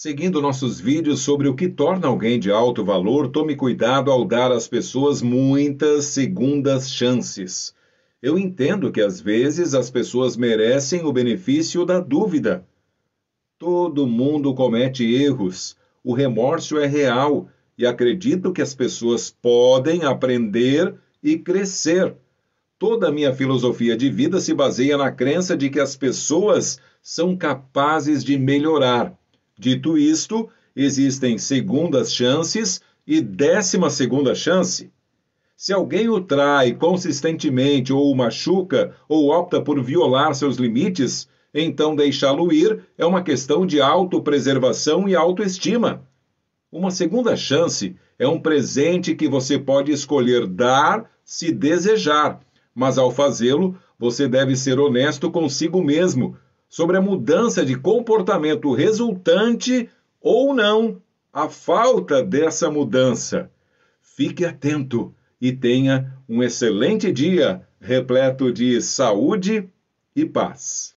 Seguindo nossos vídeos sobre o que torna alguém de alto valor, tome cuidado ao dar às pessoas muitas segundas chances. Eu entendo que às vezes as pessoas merecem o benefício da dúvida. Todo mundo comete erros, o remorso é real e acredito que as pessoas podem aprender e crescer. Toda a minha filosofia de vida se baseia na crença de que as pessoas são capazes de melhorar Dito isto, existem segundas chances e décima segunda chance. Se alguém o trai consistentemente ou o machuca ou opta por violar seus limites, então deixá-lo ir é uma questão de autopreservação e autoestima. Uma segunda chance é um presente que você pode escolher dar se desejar, mas ao fazê-lo, você deve ser honesto consigo mesmo sobre a mudança de comportamento resultante ou não, a falta dessa mudança. Fique atento e tenha um excelente dia repleto de saúde e paz.